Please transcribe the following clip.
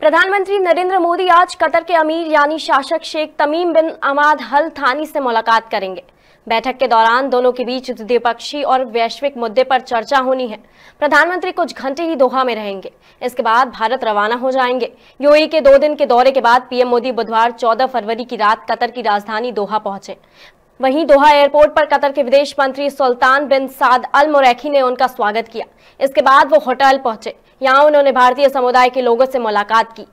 प्रधानमंत्री नरेंद्र मोदी आज कतर के अमीर यानी शासक शेख तमीम बिन अमाद हल थानी से मुलाकात करेंगे बैठक के दौरान दोनों के बीच द्विपक्षीय और वैश्विक मुद्दे पर चर्चा होनी है प्रधानमंत्री कुछ घंटे ही दोहा में रहेंगे इसके बाद भारत रवाना हो जाएंगे यूएई के दो दिन के दौरे के बाद पीएम मोदी बुधवार 14 फरवरी की रात कतर की राजधानी दोहा पहुंचे वहीं दोहा एयरपोर्ट पर कतर के विदेश मंत्री सुल्तान बिन साद अल मुरैखी ने उनका स्वागत किया इसके बाद वो होटल पहुंचे यहां उन्होंने भारतीय समुदाय के लोगों से मुलाकात की